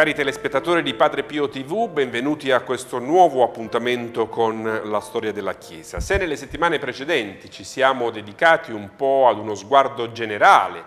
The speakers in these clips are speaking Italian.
Cari telespettatori di Padre Pio TV, benvenuti a questo nuovo appuntamento con la storia della Chiesa. Se nelle settimane precedenti ci siamo dedicati un po' ad uno sguardo generale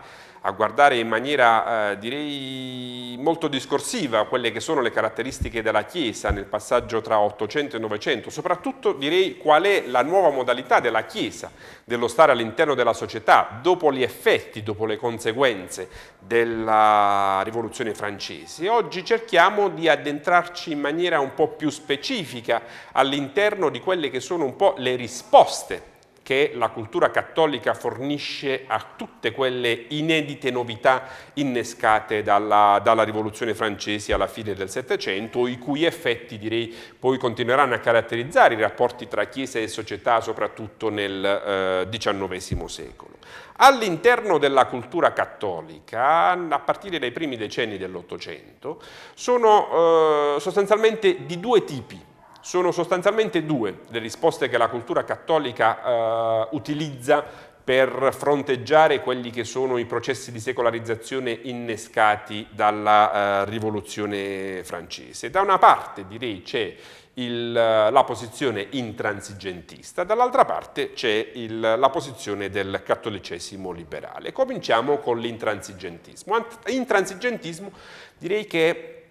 a guardare in maniera eh, direi molto discorsiva quelle che sono le caratteristiche della Chiesa nel passaggio tra 800 e 900, soprattutto direi qual è la nuova modalità della Chiesa, dello stare all'interno della società, dopo gli effetti, dopo le conseguenze della rivoluzione francese. Oggi cerchiamo di addentrarci in maniera un po' più specifica all'interno di quelle che sono un po' le risposte che la cultura cattolica fornisce a tutte quelle inedite novità innescate dalla, dalla rivoluzione francese alla fine del Settecento, i cui effetti direi poi continueranno a caratterizzare i rapporti tra Chiesa e società soprattutto nel eh, XIX secolo. All'interno della cultura cattolica, a partire dai primi decenni dell'Ottocento, sono eh, sostanzialmente di due tipi sono sostanzialmente due le risposte che la cultura cattolica eh, utilizza per fronteggiare quelli che sono i processi di secolarizzazione innescati dalla eh, rivoluzione francese. Da una parte direi c'è la posizione intransigentista, dall'altra parte c'è la posizione del cattolicesimo liberale. Cominciamo con l'intransigentismo. Intransigentismo direi che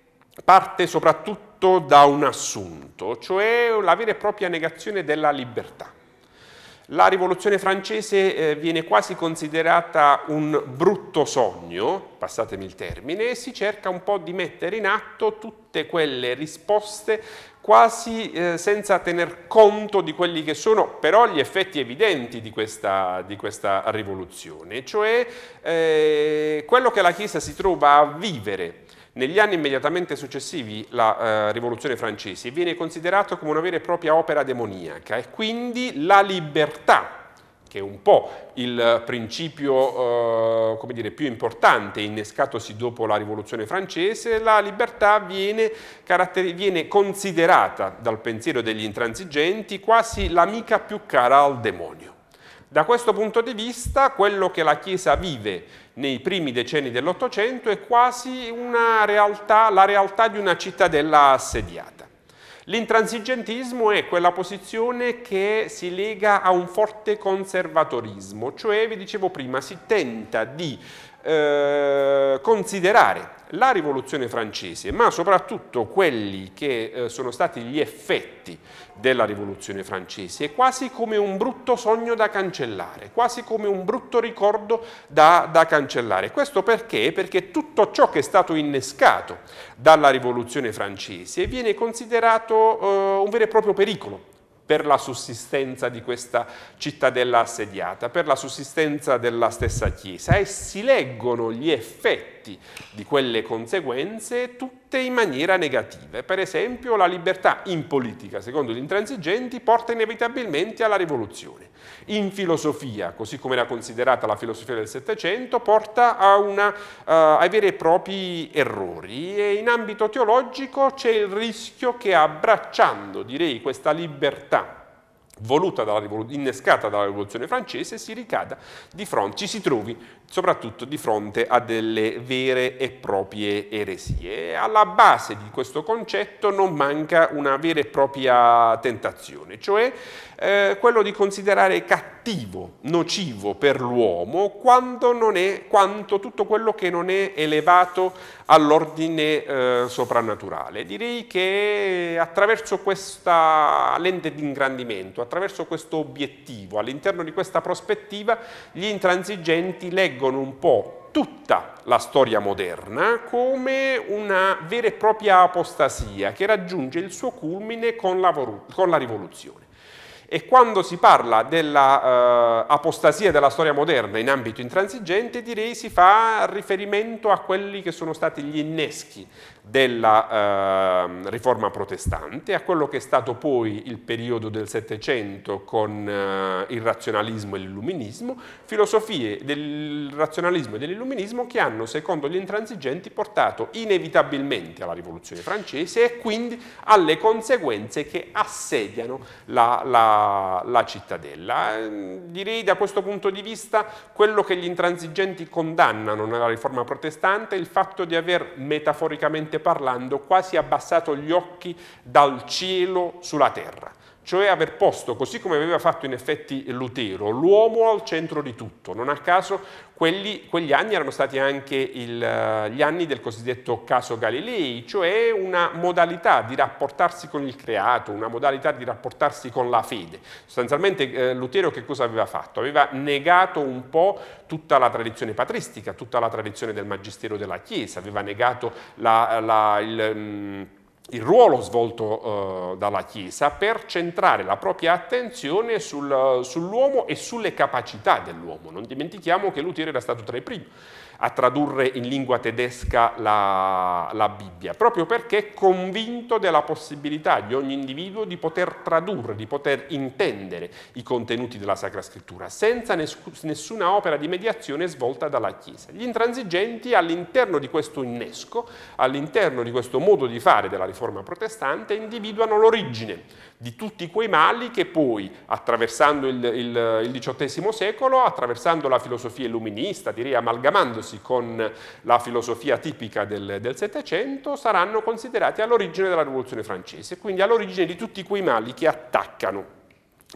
parte soprattutto tratto da un assunto, cioè la vera e propria negazione della libertà. La rivoluzione francese eh, viene quasi considerata un brutto sogno, passatemi il termine, e si cerca un po' di mettere in atto tutte quelle risposte quasi eh, senza tener conto di quelli che sono però gli effetti evidenti di questa, di questa rivoluzione, cioè eh, quello che la Chiesa si trova a vivere negli anni immediatamente successivi la eh, rivoluzione francese viene considerato come una vera e propria opera demoniaca e quindi la libertà che è un po' il principio eh, dire, più importante innescatosi dopo la rivoluzione francese, la libertà viene, viene considerata dal pensiero degli intransigenti quasi l'amica più cara al demonio. Da questo punto di vista quello che la Chiesa vive nei primi decenni dell'Ottocento è quasi realtà, la realtà di una cittadella assediata. L'intransigentismo è quella posizione che si lega a un forte conservatorismo, cioè vi dicevo prima si tenta di eh, considerare la rivoluzione francese, ma soprattutto quelli che eh, sono stati gli effetti della rivoluzione francese, quasi come un brutto sogno da cancellare, quasi come un brutto ricordo da, da cancellare. Questo perché? Perché tutto ciò che è stato innescato dalla rivoluzione francese viene considerato eh, un vero e proprio pericolo per la sussistenza di questa cittadella assediata, per la sussistenza della stessa Chiesa e si leggono gli effetti di quelle conseguenze tutte tutte in maniera negativa. Per esempio la libertà in politica, secondo gli intransigenti, porta inevitabilmente alla rivoluzione. In filosofia, così come era considerata la filosofia del Settecento, porta a, una, uh, eh, a veri e propri errori e in ambito teologico c'è il rischio che abbracciando, direi, questa libertà voluta dalla, innescata dalla rivoluzione francese si ricada di fronte, ci si trovi soprattutto di fronte a delle vere e proprie eresie. Alla base di questo concetto non manca una vera e propria tentazione, cioè eh, quello di considerare cattivo, nocivo per l'uomo quanto, quanto tutto quello che non è elevato all'ordine eh, soprannaturale. Direi che attraverso questa lente di ingrandimento, attraverso questo obiettivo, all'interno di questa prospettiva, gli intransigenti leggono reggono un po' tutta la storia moderna come una vera e propria apostasia che raggiunge il suo culmine con la, con la rivoluzione. E quando si parla dell'apostasia eh, della storia moderna in ambito intransigente, direi si fa riferimento a quelli che sono stati gli inneschi, della eh, riforma protestante, a quello che è stato poi il periodo del Settecento con eh, il razionalismo e l'illuminismo, filosofie del razionalismo e dell'illuminismo che hanno, secondo gli intransigenti, portato inevitabilmente alla rivoluzione francese e quindi alle conseguenze che assediano la, la, la cittadella. Ehm, direi da questo punto di vista quello che gli intransigenti condannano nella riforma protestante è il fatto di aver metaforicamente spiritualmente parlando, quasi abbassato gli occhi dal cielo sulla terra cioè aver posto, così come aveva fatto in effetti Lutero, l'uomo al centro di tutto. Non a caso quelli, quegli anni erano stati anche il, gli anni del cosiddetto caso Galilei, cioè una modalità di rapportarsi con il creato, una modalità di rapportarsi con la fede. Sostanzialmente eh, Lutero che cosa aveva fatto? Aveva negato un po' tutta la tradizione patristica, tutta la tradizione del magistero della Chiesa, aveva negato la, la, il... Mm, il ruolo svolto eh, dalla Chiesa per centrare la propria attenzione sul, eh, sull'uomo e sulle capacità dell'uomo. Non dimentichiamo che Lutero era stato tra i primi a tradurre in lingua tedesca la, la Bibbia, proprio perché è convinto della possibilità di ogni individuo di poter tradurre, di poter intendere i contenuti della Sacra Scrittura, senza nessuna opera di mediazione svolta dalla Chiesa. Gli intransigenti all'interno di questo innesco, all'interno di questo modo di fare della riforma protestante, individuano l'origine di tutti quei mali che poi, attraversando il, il, il XVIII secolo, attraversando la filosofia illuminista, direi amalgamandosi con la filosofia tipica del Settecento, saranno considerati all'origine della rivoluzione francese, quindi all'origine di tutti quei mali che attaccano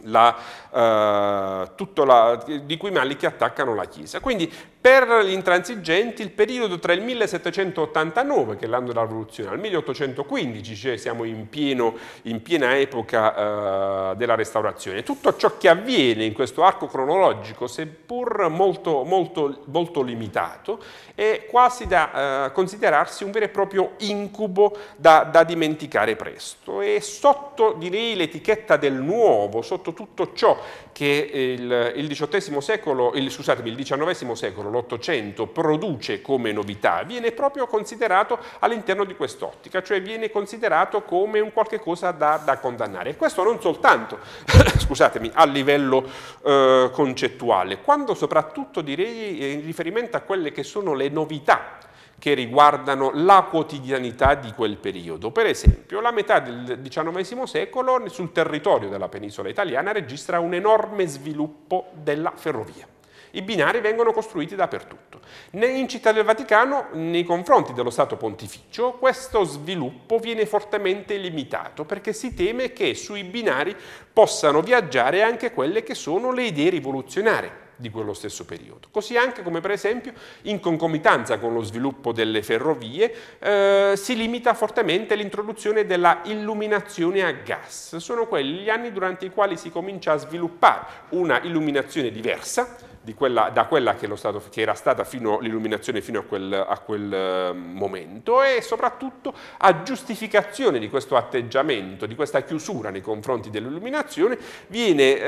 la, eh, la, di quei mali che attaccano la Chiesa. Quindi per gli intransigenti il periodo tra il 1789, che è l'anno della rivoluzione, al 1815, cioè siamo in, pieno, in piena epoca eh, della restaurazione. Tutto ciò che avviene in questo arco cronologico, seppur molto, molto, molto limitato, è quasi da eh, considerarsi un vero e proprio incubo da, da dimenticare presto. E sotto, direi, l'etichetta del nuovo, sotto tutto ciò che il, il, secolo, il, scusatemi, il XIX secolo l'Ottocento produce come novità viene proprio considerato all'interno di quest'ottica, cioè viene considerato come un qualche cosa da, da condannare. E questo non soltanto, scusatemi, a livello eh, concettuale, quando soprattutto direi eh, in riferimento a quelle che sono le novità che riguardano la quotidianità di quel periodo. Per esempio, la metà del XIX secolo sul territorio della penisola italiana registra un enorme sviluppo della ferrovia. I binari vengono costruiti dappertutto. In Città del Vaticano, nei confronti dello Stato Pontificio, questo sviluppo viene fortemente limitato perché si teme che sui binari possano viaggiare anche quelle che sono le idee rivoluzionarie di quello stesso periodo. Così anche come per esempio in concomitanza con lo sviluppo delle ferrovie eh, si limita fortemente l'introduzione della illuminazione a gas. Sono quelli gli anni durante i quali si comincia a sviluppare una illuminazione diversa quella, da quella che, stato, che era stata l'illuminazione fino a quel, a quel ehm, momento e soprattutto a giustificazione di questo atteggiamento, di questa chiusura nei confronti dell'illuminazione, viene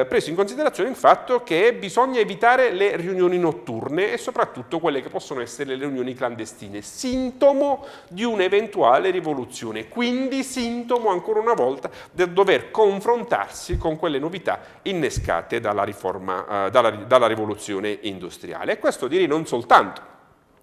eh, preso in considerazione il fatto che bisogna evitare le riunioni notturne e soprattutto quelle che possono essere le riunioni clandestine, sintomo di un'eventuale rivoluzione, quindi sintomo ancora una volta del dover confrontarsi con quelle novità innescate dalla riforma, eh, dalla, dalla rivoluzione industriale. E questo direi non soltanto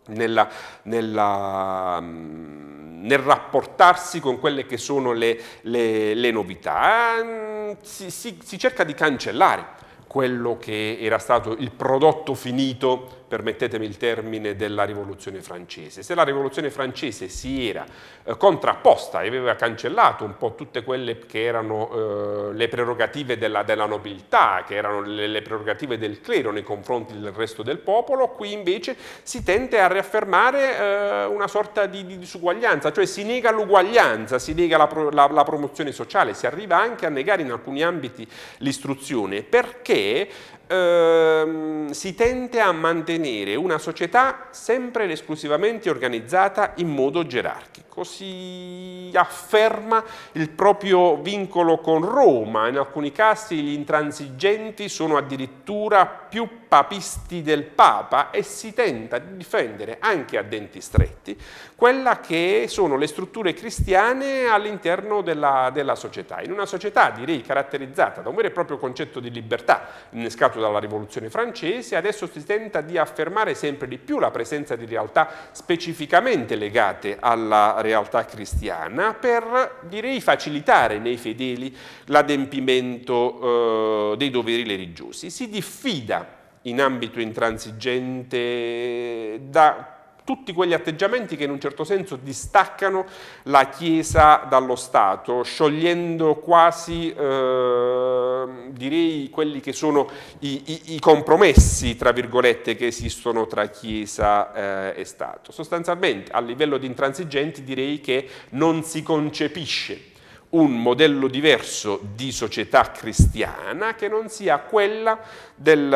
nella, nella, mm, nel rapportarsi con quelle che sono le, le, le novità, mm, si, si, si cerca di cancellare quello che era stato il prodotto finito permettetemi il termine, della rivoluzione francese. Se la rivoluzione francese si era eh, contrapposta e aveva cancellato un po' tutte quelle che erano eh, le prerogative della, della, nobiltà, che erano le, le, prerogative del clero nei confronti del resto del popolo, qui invece si tende a riaffermare eh, una sorta di, di, disuguaglianza, cioè si nega l'uguaglianza, si nega la, la, la promozione sociale, si arriva anche a negare in alcuni ambiti l'istruzione perché ehm, si tende a mantenere una società sempre ed esclusivamente organizzata in modo gerarchico così afferma il proprio vincolo con Roma. In alcuni casi gli intransigenti sono addirittura più papisti del Papa e si tenta di difendere anche a denti stretti quella che sono le strutture cristiane all'interno della, della società. In una società direi caratterizzata da un vero e proprio concetto di libertà innescato dalla rivoluzione francese, adesso si tenta di affermare sempre di più la presenza di realtà specificamente legate alla realtà cristiana per, direi, facilitare nei fedeli l'adempimento eh, dei doveri religiosi. Si diffida in ambito intransigente da tutti quegli atteggiamenti che in un certo senso distaccano la Chiesa dallo Stato, sciogliendo quasi... Eh, Ehm, direi quelli che sono i, i, i, compromessi, tra virgolette, che esistono tra Chiesa eh, e Stato. Sostanzialmente a livello di intransigenti direi che non si concepisce un modello diverso di società cristiana che non sia quella del,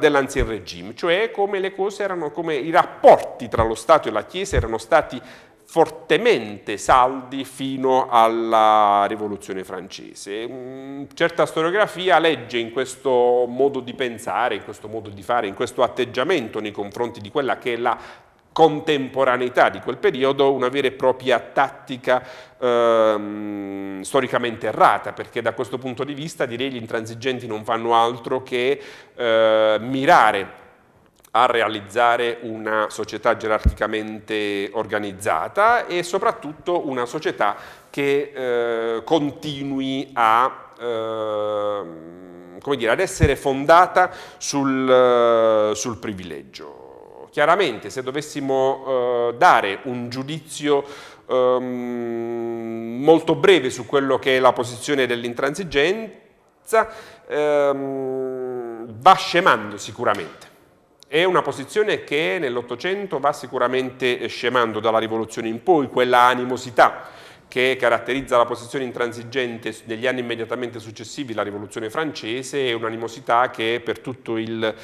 dell'anzian regime, cioè come, le cose erano, come i rapporti tra lo Stato e la Chiesa erano stati fortemente saldi fino alla rivoluzione francese. Mm, certa storiografia legge in questo modo di pensare, in questo modo di fare, in questo atteggiamento nei confronti di quella che è la contemporaneità di quel periodo una vera e propria tattica ehm, storicamente errata, perché da questo punto di vista direi gli intransigenti non fanno altro che eh, mirare a realizzare una società gerarchicamente organizzata e soprattutto una società che eh, continui a, eh, dire, ad essere fondata sul, eh, sul privilegio chiaramente se dovessimo eh, dare un giudizio ehm, molto breve su quello che è la posizione dell'intransigenza, ehm, va scemando sicuramente. È una posizione che nell'Ottocento va sicuramente eh, scemando dalla rivoluzione in poi, quella animosità che caratterizza la posizione intransigente negli anni immediatamente successivi alla rivoluzione francese è un'animosità che per tutto il,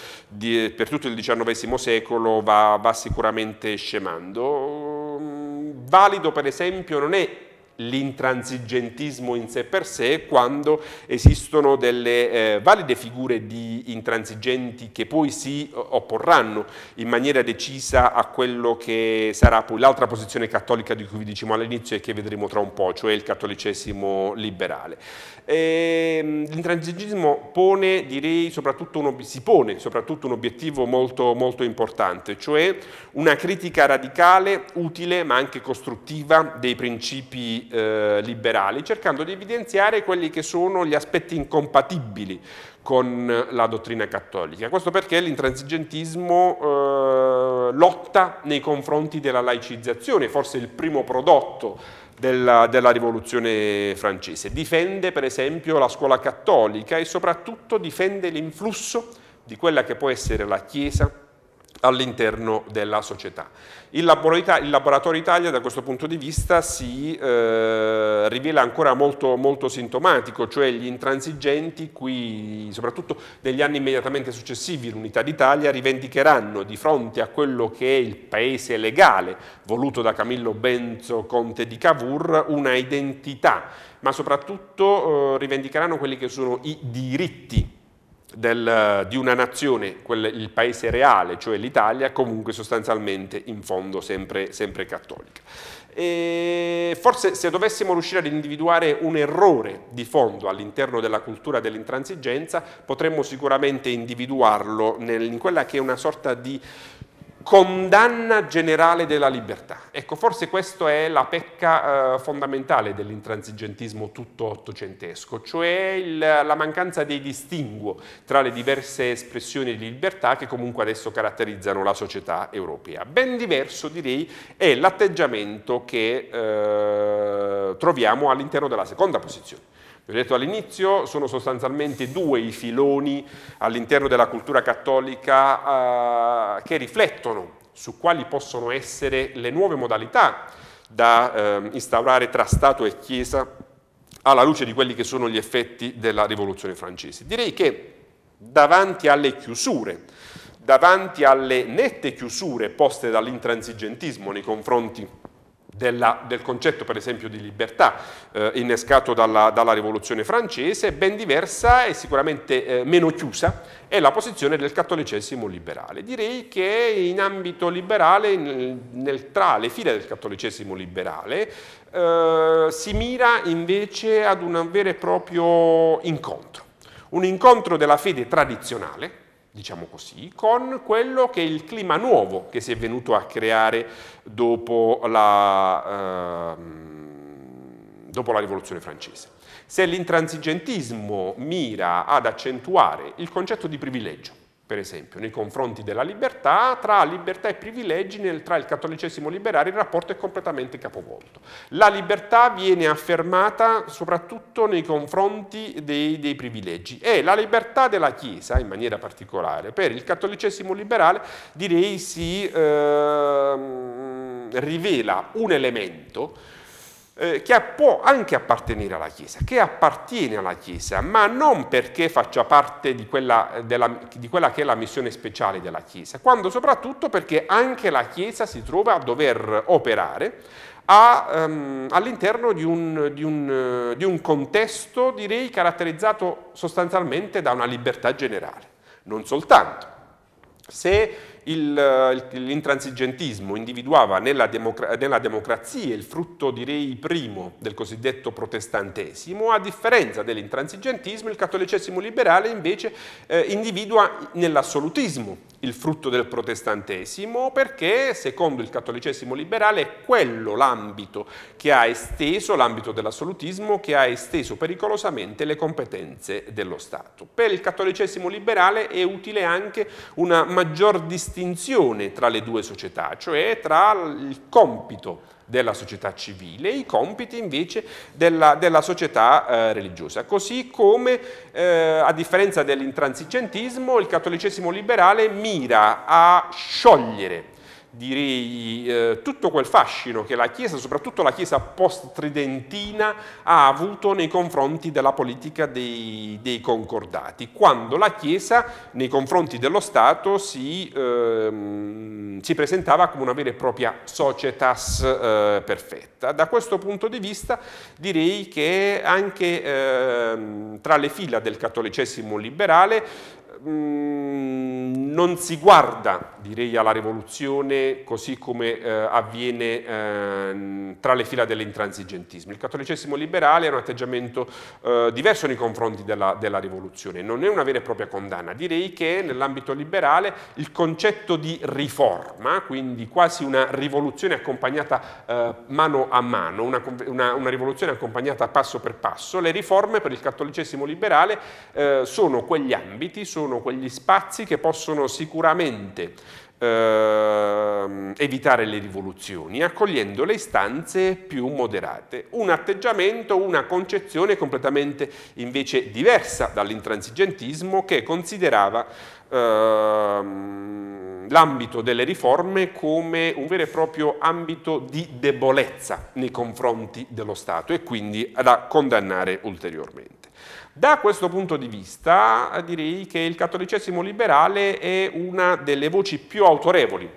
per tutto il XIX secolo va, va sicuramente scemando. Valido per esempio non è l'intransigentismo in sé per sé quando esistono delle eh, valide figure di intransigenti che poi si opporranno in maniera decisa a quello che sarà poi l'altra posizione cattolica di cui vi dicevamo all'inizio e che vedremo tra un po', cioè il cattolicesimo liberale. Ehm, l'intransigismo pone, direi, soprattutto un, si pone soprattutto un obiettivo molto, molto importante, cioè una critica radicale, utile ma anche costruttiva dei principi eh, liberali, cercando di evidenziare quelli che sono gli aspetti incompatibili con la dottrina cattolica. Questo perché l'intransigentismo eh, lotta nei confronti della laicizzazione, forse il primo prodotto della, della, rivoluzione francese. Difende per esempio la scuola cattolica e soprattutto difende l'influsso di quella che può essere la Chiesa all'interno della società. Il, il, Laboratorio Italia da questo punto di vista si eh, rivela ancora molto, molto, sintomatico, cioè gli intransigenti qui, soprattutto negli anni immediatamente successivi, l'Unità d'Italia rivendicheranno di fronte a quello che è il paese legale voluto da Camillo Benzo Conte di Cavour una identità, ma soprattutto eh, rivendicheranno quelli che sono i diritti del, eh, di una nazione, quel, il paese reale, cioè l'Italia, comunque sostanzialmente in fondo sempre, sempre cattolica. E forse se dovessimo riuscire ad individuare un errore di fondo all'interno della cultura dell'intransigenza, potremmo sicuramente individuarlo in quella che è una sorta di condanna generale della libertà. Ecco, forse questa è la pecca eh, fondamentale dell'intransigentismo tutto ottocentesco, cioè il, la mancanza dei distinguo tra le diverse espressioni di libertà che comunque adesso caratterizzano la società europea. Ben diverso, direi, è l'atteggiamento che eh, troviamo all'interno della seconda posizione vi ho detto all'inizio, sono sostanzialmente due i filoni all'interno della cultura cattolica eh, che riflettono su quali possono essere le nuove modalità da eh, instaurare tra Stato e Chiesa alla luce di quelli che sono gli effetti della rivoluzione francese. Direi che davanti alle chiusure, davanti alle nette chiusure poste dall'intransigentismo nei confronti della, del concetto per esempio di libertà eh, innescato dalla, dalla, rivoluzione francese, ben diversa e sicuramente eh, meno chiusa è la posizione del cattolicesimo liberale. Direi che in ambito liberale, nel, nel, tra le file del cattolicesimo liberale, eh, si mira invece ad un vero e proprio incontro, un incontro della fede tradizionale, diciamo così, con quello che è il clima nuovo che si è venuto a creare dopo la, eh, dopo la rivoluzione francese. Se l'intransigentismo mira ad accentuare il concetto di privilegio, per esempio, nei confronti della libertà, tra libertà e privilegi, nel, tra il cattolicesimo liberale, il rapporto è completamente capovolto. La libertà viene affermata soprattutto nei confronti dei, dei privilegi e la libertà della Chiesa, in maniera particolare, per il cattolicesimo liberale direi si eh, rivela un elemento eh, che può anche appartenere alla Chiesa, che appartiene alla Chiesa, ma non perché faccia parte di quella, eh, della, di quella che è la missione speciale della Chiesa, quando soprattutto perché anche la Chiesa si trova a dover operare um, all'interno di un, di, eh, di un contesto, direi, caratterizzato sostanzialmente da una libertà generale. Non soltanto. Se il, eh, l'intransigentismo individuava nella, democra- nella, democrazia il frutto, direi, primo del cosiddetto protestantesimo, a differenza dell'intransigentismo il cattolicesimo liberale invece eh, individua nell'assolutismo il frutto del protestantesimo perché, secondo il cattolicesimo liberale, è quello l'ambito che ha esteso, l'ambito dell'assolutismo, che ha esteso pericolosamente le competenze dello Stato. Per il cattolicesimo liberale è utile anche una maggior distinzione tra le due società, cioè tra il compito della società civile e i compiti invece della, della società eh, religiosa. Così come, eh, a differenza dell'intransigentismo, il cattolicesimo liberale mira a sciogliere direi, eh, tutto quel fascino che la Chiesa, soprattutto la Chiesa post-tridentina, ha avuto nei confronti della politica dei, dei, concordati, quando la Chiesa nei confronti dello Stato si, eh, si presentava come una vera e propria societas eh, perfetta. Da questo punto di vista direi che anche ehm, tra le fila del cattolicesimo liberale Mm, non si guarda, direi, alla rivoluzione così come eh, avviene eh, tra le fila dell'intransigentismo. Il cattolicesimo liberale è un atteggiamento eh, diverso nei confronti della, della, rivoluzione, non è una vera e propria condanna. Direi che nell'ambito liberale il concetto di riforma, quindi quasi una rivoluzione accompagnata eh, mano a mano, una, una, una, rivoluzione accompagnata passo per passo, le riforme per il cattolicesimo liberale eh, sono quegli ambiti, sono sono quegli spazi che possono sicuramente ehm, evitare le rivoluzioni, accogliendo le istanze più moderate. Un atteggiamento, una concezione completamente invece diversa dall'intransigentismo che considerava ehm, l'ambito delle riforme come un vero e proprio ambito di debolezza nei confronti dello Stato e quindi da condannare ulteriormente. Da questo punto di vista direi che il cattolicesimo liberale è una delle voci più autorevoli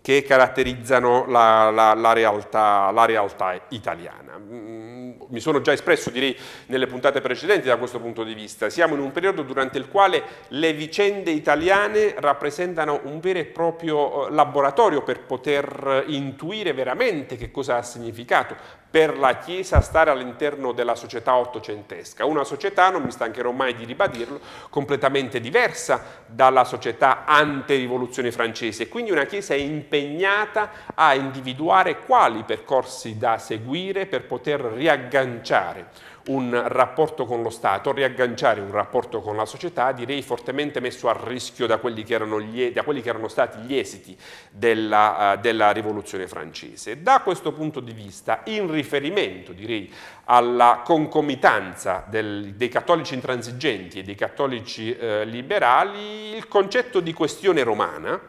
che caratterizzano la, la, la, realtà, la realtà italiana mm, mi sono già espresso direi nelle puntate precedenti da questo punto di vista, siamo in un periodo durante il quale le vicende italiane rappresentano un vero e proprio eh, laboratorio per poter eh, intuire veramente che cosa ha significato per la Chiesa stare all'interno della società ottocentesca, una società, non mi stancherò mai di ribadirlo, completamente diversa dalla società ante-rivoluzione francese, quindi una Chiesa impegnata a individuare quali percorsi da seguire per poter riaggregare riagganciare un rapporto con lo Stato, riagganciare un rapporto con la società, direi fortemente messo a rischio da quelli che erano, gli, quelli che erano stati gli esiti della, uh, della, rivoluzione francese. Da questo punto di vista, in riferimento direi alla concomitanza del, dei cattolici intransigenti e dei cattolici uh, liberali, il concetto di questione romana,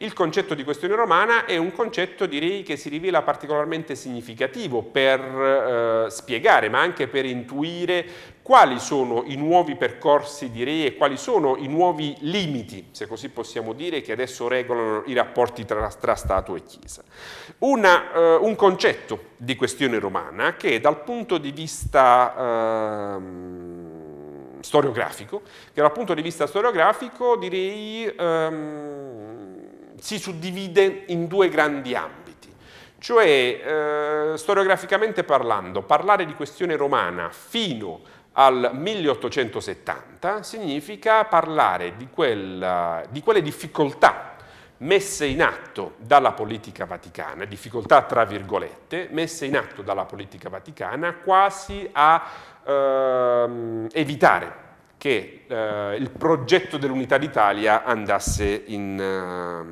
il concetto di questione romana è un concetto direi che si rivela particolarmente significativo per eh, spiegare ma anche per intuire quali sono i nuovi percorsi direi e quali sono i nuovi limiti, se così possiamo dire, che adesso regolano i rapporti tra, tra Stato e Chiesa. Una, eh, un concetto di questione romana che dal punto di vista eh, storiografico, che dal punto di vista storiografico direi... Ehm, si suddivide in due grandi ambiti. Cioè, eh, storiograficamente parlando, parlare di questione romana fino al 1870 significa parlare di, quella, di quelle difficoltà messe in atto dalla politica vaticana, difficoltà tra virgolette, messe in atto dalla politica vaticana quasi a ehm, evitare che eh, il progetto dell'unità d'Italia andasse, eh,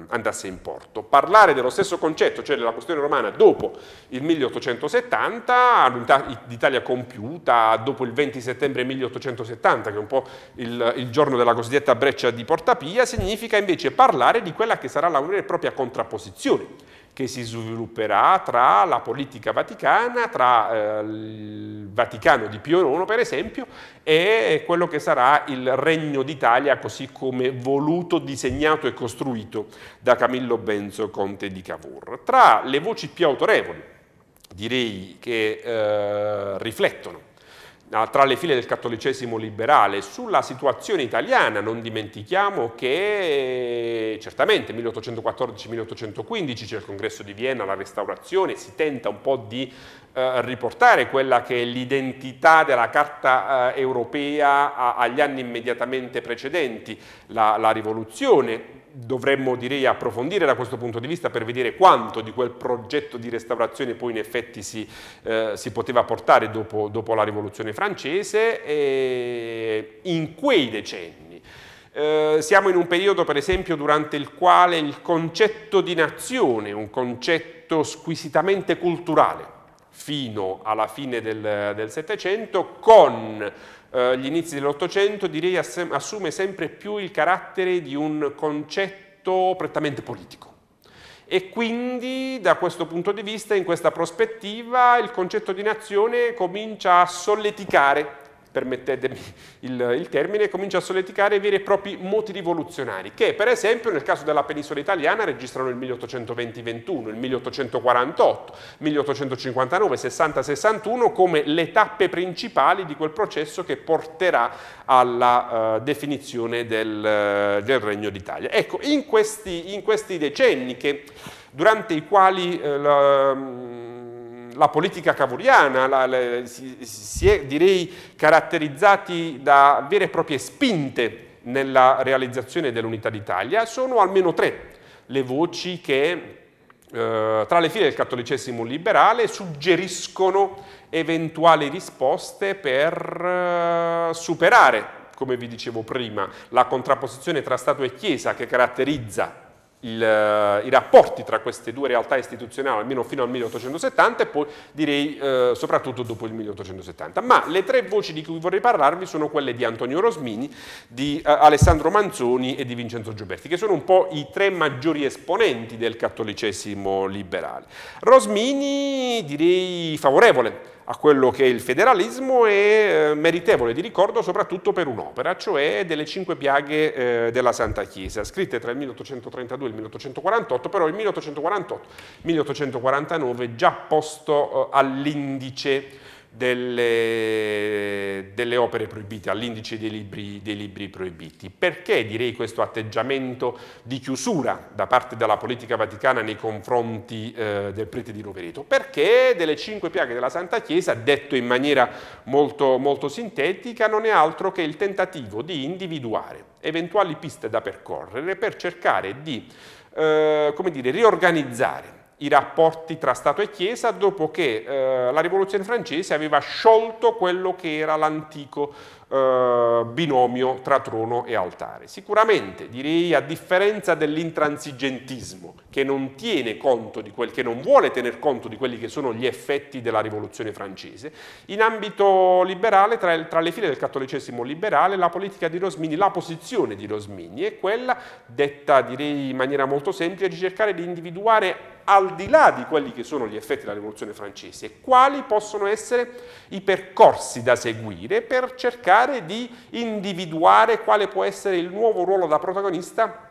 andasse, in porto. Parlare dello stesso concetto, cioè della questione romana dopo il 1870, l'unità d'Italia compiuta dopo il 20 settembre 1870, che è un po' il, il giorno della cosiddetta breccia di Portapia, significa invece parlare di quella che sarà la vera e propria contrapposizione che si svilupperà tra la politica vaticana, tra eh, il Vaticano di Pio IX per esempio, e quello che sarà il Regno d'Italia così come voluto, disegnato e costruito da Camillo Benzo, conte di Cavour. Tra le voci più autorevoli, direi che eh, riflettono Ah, tra le file del cattolicesimo liberale. Sulla situazione italiana non dimentichiamo che certamente 1814-1815 c'è il congresso di Vienna, la restaurazione, si tenta un po' di eh, riportare quella che è l'identità della carta eh, europea a, agli anni immediatamente precedenti la, la rivoluzione dovremmo direi approfondire da questo punto di vista per vedere quanto di quel progetto di restaurazione poi in effetti si, eh, si poteva portare dopo, dopo, la rivoluzione francese e eh, in quei decenni. Eh, siamo in un periodo per esempio durante il quale il concetto di nazione, un concetto squisitamente culturale, fino alla fine del Settecento, con eh, gli inizi dell'Ottocento, direi assume sempre più il carattere di un concetto prettamente politico. E quindi da questo punto di vista, in questa prospettiva, il concetto di nazione comincia a solleticare permettetemi il, il termine, comincia a solleticare veri e propri moti rivoluzionari, che per esempio nel caso della penisola italiana registrano il 1820-21, il 1848, 1859, 60-61 come le tappe principali di quel processo che porterà alla uh, definizione del, eh, del Regno d'Italia. Ecco, in questi, in questi decenni che, durante i quali... Uh, la, la politica cavuriana, la, la, si, si, è direi caratterizzati da vere e proprie spinte nella realizzazione dell'unità d'Italia, sono almeno tre le voci che eh, tra le file del cattolicesimo liberale suggeriscono eventuali risposte per eh, superare, come vi dicevo prima, la contrapposizione tra Stato e Chiesa che caratterizza il, eh, i rapporti tra queste due realtà istituzionali, almeno fino al 1870 e poi direi eh, soprattutto dopo il 1870. Ma le tre voci di cui vorrei parlarvi sono quelle di Antonio Rosmini, di eh, Alessandro Manzoni e di Vincenzo Gioberti, che sono un po' i tre maggiori esponenti del cattolicesimo liberale. Rosmini direi favorevole a quello che è il federalismo è eh, meritevole di ricordo soprattutto per un'opera, cioè delle cinque piaghe eh, della Santa Chiesa, scritte tra il 1832 e il 1848, però il 1848-1849 già posto eh, all'indice delle, delle opere proibite, all'indice dei libri, dei libri proibiti. Perché direi questo atteggiamento di chiusura da parte della politica vaticana nei confronti eh, del prete di Rovereto? Perché delle cinque piaghe della Santa Chiesa, detto in maniera molto, molto sintetica, non è altro che il tentativo di individuare eventuali piste da percorrere per cercare di eh, come dire, riorganizzare i rapporti tra Stato e Chiesa dopo che eh, la rivoluzione francese aveva sciolto quello che era l'antico eh, binomio tra trono e altare. Sicuramente, direi, a differenza dell'intransigentismo, che non tiene conto di quel che non vuole tener conto di quelli che sono gli effetti della rivoluzione francese, in ambito liberale, tra, tra le file del cattolicesimo liberale, la politica di Rosmini, la posizione di Rosmini è quella, detta direi in maniera molto semplice, di cercare di individuare al di là di quelli che sono gli effetti della rivoluzione francese, quali possono essere i percorsi da seguire per cercare cercare di individuare quale può essere il nuovo ruolo da protagonista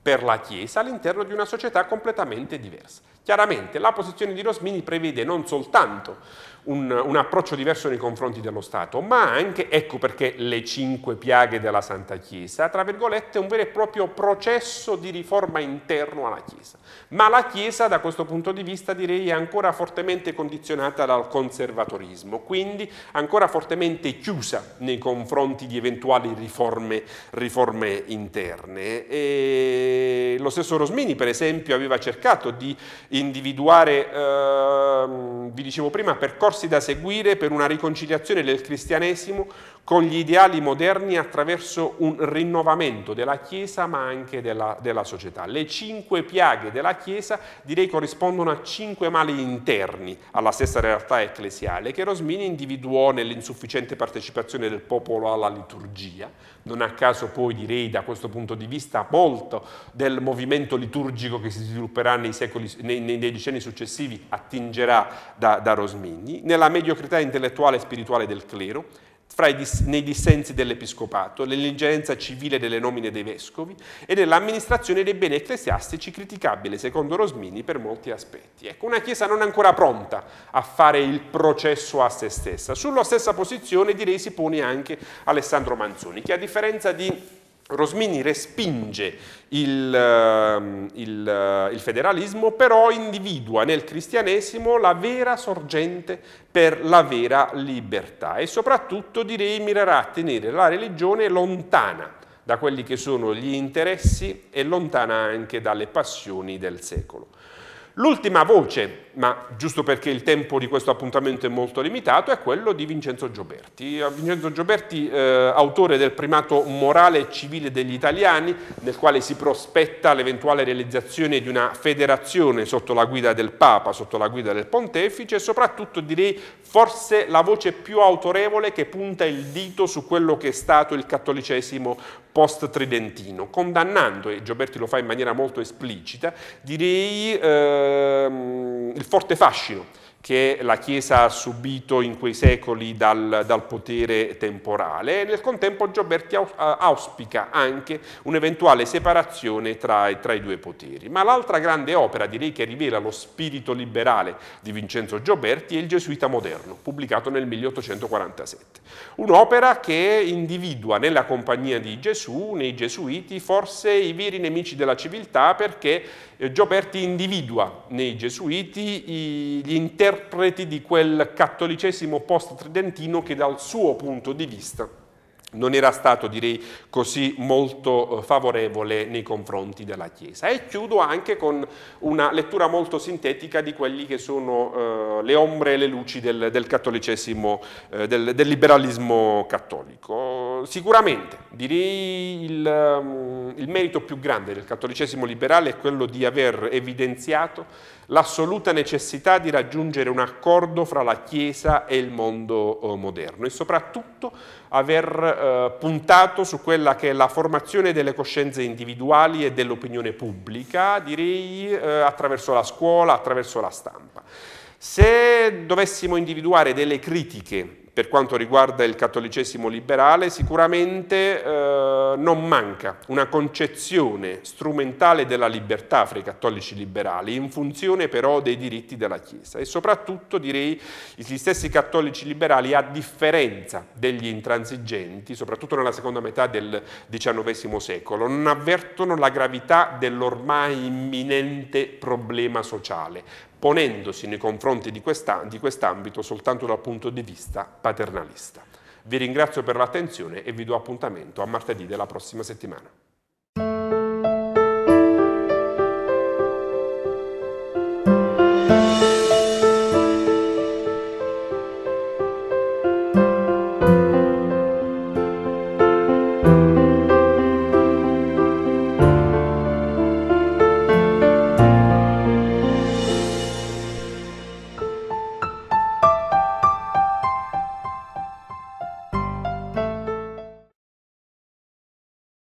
per la Chiesa all'interno di una società completamente diversa. Chiaramente la posizione di Rosmini prevede non soltanto un, un approccio diverso nei confronti dello Stato, ma anche, ecco perché le cinque piaghe della Santa Chiesa, tra virgolette, un vero e proprio processo di riforma interno alla Chiesa. Ma la Chiesa, da questo punto di vista, direi, è ancora fortemente condizionata dal conservatorismo, quindi ancora fortemente chiusa nei confronti di eventuali riforme, riforme interne. E lo stesso Rosmini, per esempio, aveva cercato di individuare, eh, vi dicevo prima, percorsi percorsi da seguire per una riconciliazione del cristianesimo con gli ideali moderni attraverso un rinnovamento della Chiesa ma anche della, della, società. Le cinque piaghe della Chiesa direi corrispondono a cinque mali interni alla stessa realtà ecclesiale che Rosmini individuò nell'insufficiente partecipazione del popolo alla liturgia, non a caso poi direi da questo punto di vista molto del movimento liturgico che si svilupperà nei, secoli, nei, nei decenni successivi attingerà da, da Rosmini, nella mediocrità intellettuale e spirituale del clero, dis- nei dissensi dell'Episcopato, nell'ingerenza civile delle nomine dei vescovi e nell'amministrazione dei beni ecclesiastici criticabile, secondo Rosmini, per molti aspetti. Ecco, una Chiesa non ancora pronta a fare il processo a se stessa. Sulla stessa posizione, direi, si pone anche Alessandro Manzoni, che a differenza di Rosmini respinge il, ehm, il, eh, il, federalismo, però individua nel cristianesimo la vera sorgente per la vera libertà e soprattutto direi mirerà a tenere la religione lontana da quelli che sono gli interessi e lontana anche dalle passioni del secolo. L'ultima voce ma giusto perché il tempo di questo appuntamento è molto limitato, è quello di Vincenzo Gioberti. Eh, Vincenzo Gioberti, eh, autore del primato morale e civile degli italiani, nel quale si prospetta l'eventuale realizzazione di una federazione sotto la guida del Papa, sotto la guida del Pontefice, e soprattutto direi forse la voce più autorevole che punta il dito su quello che è stato il cattolicesimo post-tridentino, condannando, e Gioberti lo fa in maniera molto esplicita, direi... Ehm, il forte fascino che la Chiesa ha subito in quei secoli dal, dal, potere temporale e nel contempo Gioberti auspica anche un'eventuale separazione tra, tra, i due poteri. Ma l'altra grande opera, direi che rivela lo spirito liberale di Vincenzo Gioberti, è il Gesuita moderno, pubblicato nel 1847. Un'opera che individua nella compagnia di Gesù, nei Gesuiti, forse i veri nemici della civiltà perché eh, Gioberti individua nei Gesuiti gli interpreti interpreti di quel cattolicesimo post-tridentino che dal suo punto di vista non era stato direi così molto eh, favorevole nei confronti della Chiesa. E chiudo anche con una lettura molto sintetica di quelli che sono eh, le ombre e le luci del, del cattolicesimo, eh, del, del liberalismo cattolico sicuramente direi il, ehm, il merito più grande del cattolicesimo liberale è quello di aver evidenziato l'assoluta necessità di raggiungere un accordo fra la Chiesa e il mondo eh, moderno e soprattutto aver eh, puntato su quella che è la formazione delle coscienze individuali e dell'opinione pubblica, direi eh, attraverso la scuola, attraverso la stampa. Se dovessimo individuare delle critiche per quanto riguarda il cattolicesimo liberale sicuramente eh, non manca una concezione strumentale della libertà fra i cattolici liberali in funzione però dei diritti della Chiesa e soprattutto direi gli stessi cattolici liberali a differenza degli intransigenti soprattutto nella seconda metà del XIX secolo non avvertono la gravità dell'ormai imminente problema sociale ponendosi nei confronti di quest'ambito soltanto dal punto di vista paternalista. Vi ringrazio per l'attenzione e vi do appuntamento a martedì della prossima settimana.